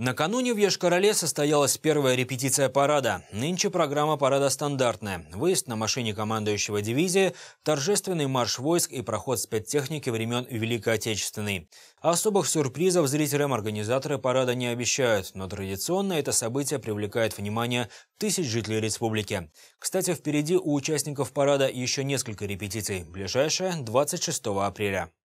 Накануне в Ешкарале состоялась первая репетиция парада. Нынче программа парада стандартная. Выезд на машине командующего дивизии, торжественный марш войск и проход спецтехники времен Великой Отечественной. Особых сюрпризов зрителям организаторы парада не обещают, но традиционно это событие привлекает внимание тысяч жителей республики. Кстати, впереди у участников парада еще несколько репетиций. Ближайшая – 26 апреля.